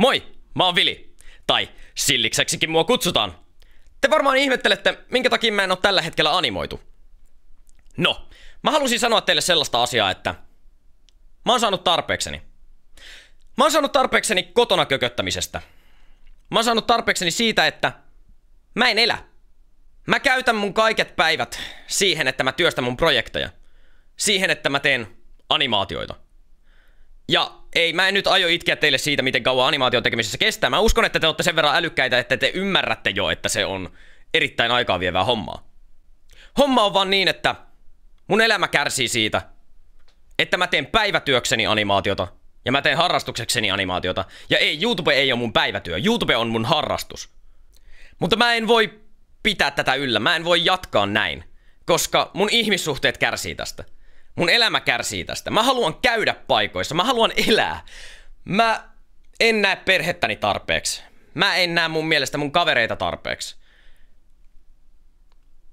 Moi, mä oon Vili. Tai sillikseksikin mua kutsutaan. Te varmaan ihmettelette, minkä takia mä en oo tällä hetkellä animoitu. No, mä halusin sanoa teille sellaista asiaa, että mä oon saanut tarpeekseni. Mä oon saanut tarpeekseni kotona kököttämisestä. Mä oon saanut tarpeekseni siitä, että mä en elä. Mä käytän mun kaiket päivät siihen, että mä työstän mun projekteja. Siihen, että mä teen animaatioita. Ja ei, mä en nyt aio itkeä teille siitä, miten kauan animaation tekemisessä kestää. Mä uskon, että te olette sen verran älykkäitä, että te ymmärrätte jo, että se on erittäin aikaa vievää hommaa. Homma on vaan niin, että mun elämä kärsii siitä, että mä teen päivätyökseni animaatiota ja mä teen harrastuksekseni animaatiota. Ja ei, YouTube ei ole mun päivätyö. YouTube on mun harrastus. Mutta mä en voi pitää tätä yllä. Mä en voi jatkaa näin, koska mun ihmissuhteet kärsii tästä. Mun elämä kärsii tästä. Mä haluan käydä paikoissa. Mä haluan elää. Mä en näe perhettäni tarpeeksi. Mä en näe mun mielestä mun kavereita tarpeeksi.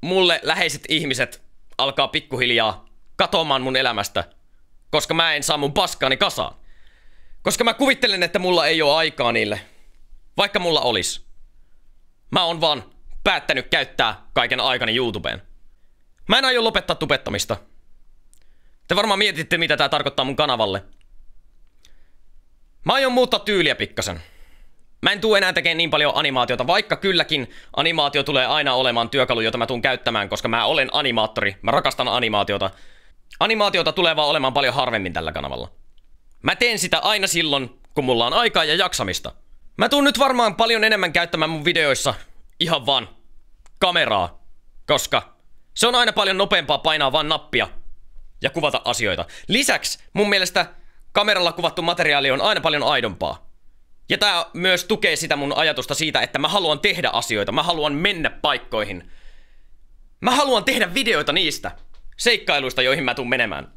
Mulle läheiset ihmiset alkaa pikkuhiljaa katoamaan mun elämästä, koska mä en saa mun paskaani kasaan. Koska mä kuvittelen, että mulla ei ole aikaa niille. Vaikka mulla olisi. Mä oon vaan päättänyt käyttää kaiken aikani YouTubeen. Mä en aio lopettaa tupettamista. Te varmaan mietitte, mitä tämä tarkoittaa mun kanavalle. Mä aion muuttaa tyyliä pikkasen. Mä en tuu enää tekemään niin paljon animaatiota, vaikka kylläkin animaatio tulee aina olemaan työkalu, jota mä tuun käyttämään, koska mä olen animaattori. Mä rakastan animaatiota. Animaatiota tulee vaan olemaan paljon harvemmin tällä kanavalla. Mä teen sitä aina silloin, kun mulla on aikaa ja jaksamista. Mä tuun nyt varmaan paljon enemmän käyttämään mun videoissa ihan vaan kameraa, koska se on aina paljon nopeampaa painaa vaan nappia ja kuvata asioita. Lisäksi mun mielestä kameralla kuvattu materiaali on aina paljon aidompaa. Ja tämä myös tukee sitä mun ajatusta siitä, että mä haluan tehdä asioita, mä haluan mennä paikkoihin. Mä haluan tehdä videoita niistä seikkailuista, joihin mä tuun menemään.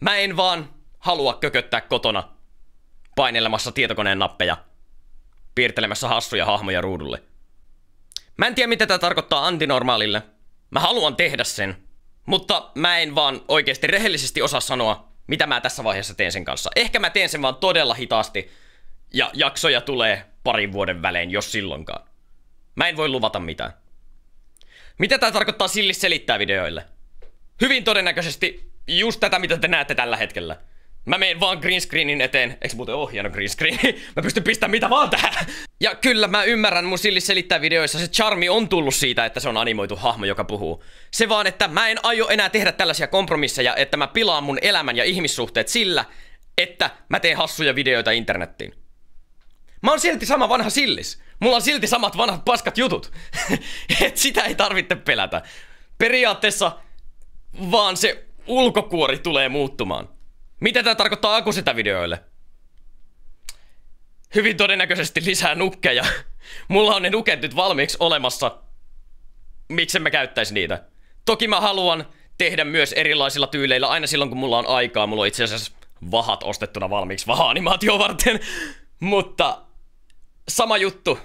Mä en vaan halua kököttää kotona painelemassa tietokoneen nappeja, piirtelemässä hassuja hahmoja ruudulle. Mä en tiedä, mitä tämä tarkoittaa antinormaalille. Mä haluan tehdä sen. Mutta mä en vaan oikeasti rehellisesti osaa sanoa, mitä mä tässä vaiheessa teen sen kanssa. Ehkä mä teen sen vaan todella hitaasti, ja jaksoja tulee parin vuoden välein, jos silloinkaan. Mä en voi luvata mitään. Mitä tämä tarkoittaa Sillis selittää videoille? Hyvin todennäköisesti just tätä, mitä te näette tällä hetkellä. Mä meen vaan green screenin eteen. Eiks muuten oo hieno green screen? mä pystyn pistämään mitä vaan tähän. Ja kyllä mä ymmärrän, mun sillis selittää videoissa, se charmi on tullut siitä, että se on animoitu hahmo, joka puhuu. Se vaan, että mä en aio enää tehdä tällaisia kompromisseja, että mä pilaan mun elämän ja ihmissuhteet sillä, että mä teen hassuja videoita internettiin. Mä oon silti sama vanha sillis. Mulla on silti samat vanhat paskat jutut. Et sitä ei tarvitse pelätä. Periaatteessa vaan se ulkokuori tulee muuttumaan. Mitä tämä tarkoittaa akusetä videoille? Hyvin todennäköisesti lisää nukkeja. Mulla on ne nuket nyt valmiiksi olemassa. Miksen mä käyttäisi niitä? Toki mä haluan tehdä myös erilaisilla tyyleillä aina silloin, kun mulla on aikaa. Mulla on itse asiassa vahat ostettuna valmiiksi vaha-animaatio varten. Mutta sama juttu.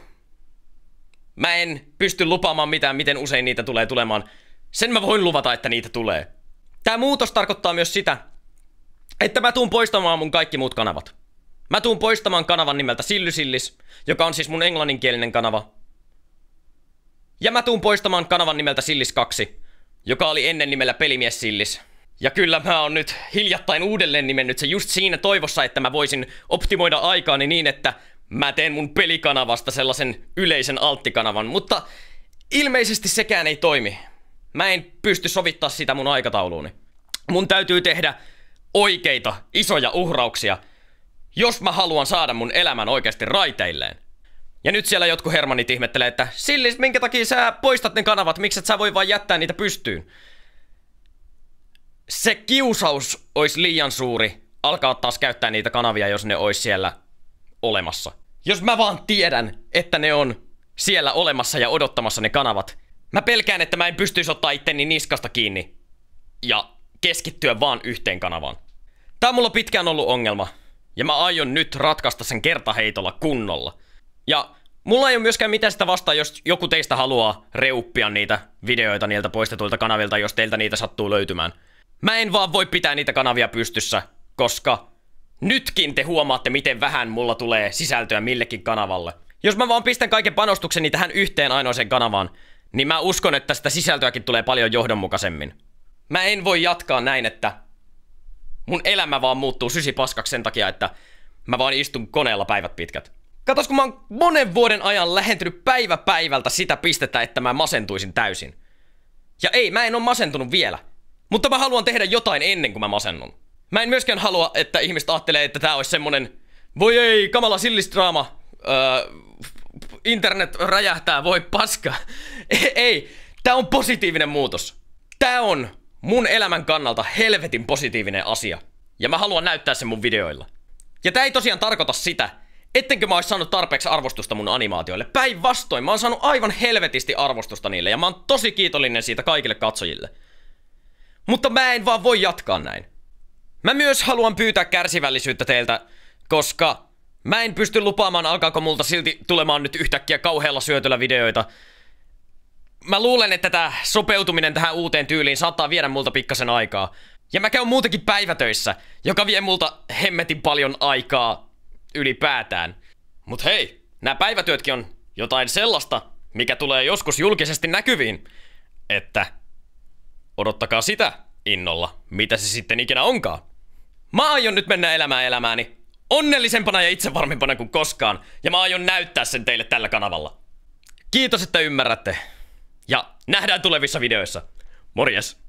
Mä en pysty lupaamaan mitään, miten usein niitä tulee tulemaan. Sen mä voin luvata, että niitä tulee. Tämä muutos tarkoittaa myös sitä, että mä tuun poistamaan mun kaikki muut kanavat. Mä tuun poistamaan kanavan nimeltä Sillysillis, joka on siis mun englanninkielinen kanava. Ja mä tuun poistamaan kanavan nimeltä Sillis 2, joka oli ennen nimellä Pelimies Sillis. Ja kyllä mä oon nyt hiljattain uudelleen nimennyt se just siinä toivossa, että mä voisin optimoida aikaani niin, että mä teen mun pelikanavasta sellaisen yleisen alttikanavan, mutta ilmeisesti sekään ei toimi. Mä en pysty sovittaa sitä mun aikatauluuni. Mun täytyy tehdä oikeita, isoja uhrauksia, jos mä haluan saada mun elämän oikeasti raiteilleen. Ja nyt siellä jotkut hermanit ihmettelee, että Sillis, minkä takia sä poistat ne kanavat, miksi et sä voi vain jättää niitä pystyyn? Se kiusaus olisi liian suuri alkaa taas käyttää niitä kanavia, jos ne olisi siellä olemassa. Jos mä vaan tiedän, että ne on siellä olemassa ja odottamassa ne kanavat, mä pelkään, että mä en pystyisi ottaa itteni niskasta kiinni ja keskittyä vaan yhteen kanavaan. Tämä on mulla pitkään ollut ongelma, ja mä aion nyt ratkaista sen kertaheitolla kunnolla. Ja mulla ei ole myöskään mitään sitä vastaan, jos joku teistä haluaa reuppia niitä videoita niiltä poistetuilta kanavilta, jos teiltä niitä sattuu löytymään. Mä en vaan voi pitää niitä kanavia pystyssä, koska nytkin te huomaatte, miten vähän mulla tulee sisältöä millekin kanavalle. Jos mä vaan pistän kaiken panostukseni tähän yhteen ainoaseen kanavaan, niin mä uskon, että sitä sisältöäkin tulee paljon johdonmukaisemmin. Mä en voi jatkaa näin, että mun elämä vaan muuttuu sysi paskaksi sen takia, että mä vaan istun koneella päivät pitkät. Katos, kun mä oon monen vuoden ajan lähentynyt päivä päivältä sitä pistettä, että mä masentuisin täysin. Ja ei, mä en oo masentunut vielä. Mutta mä haluan tehdä jotain ennen kuin mä masennun. Mä en myöskään halua, että ihmiset ajattelee, että tää olisi semmonen voi ei, kamala sillistraama, öö, internet räjähtää, voi paska. ei, ei, tää on positiivinen muutos. Tää on mun elämän kannalta helvetin positiivinen asia. Ja mä haluan näyttää sen mun videoilla. Ja tää ei tosiaan tarkoita sitä, ettenkö mä ois saanut tarpeeksi arvostusta mun animaatioille. Päinvastoin, mä oon saanut aivan helvetisti arvostusta niille ja mä oon tosi kiitollinen siitä kaikille katsojille. Mutta mä en vaan voi jatkaa näin. Mä myös haluan pyytää kärsivällisyyttä teiltä, koska mä en pysty lupaamaan alkaako multa silti tulemaan nyt yhtäkkiä kauhealla syötöllä videoita, mä luulen, että tämä sopeutuminen tähän uuteen tyyliin saattaa viedä multa pikkasen aikaa. Ja mä käyn muutenkin päivätöissä, joka vie multa hemmetin paljon aikaa ylipäätään. Mut hei, nämä päivätyötkin on jotain sellaista, mikä tulee joskus julkisesti näkyviin, että odottakaa sitä innolla, mitä se sitten ikinä onkaan. Mä aion nyt mennä elämään elämääni onnellisempana ja itsevarmimpana kuin koskaan, ja mä aion näyttää sen teille tällä kanavalla. Kiitos, että ymmärrätte ja nähdään tulevissa videoissa. Morjes!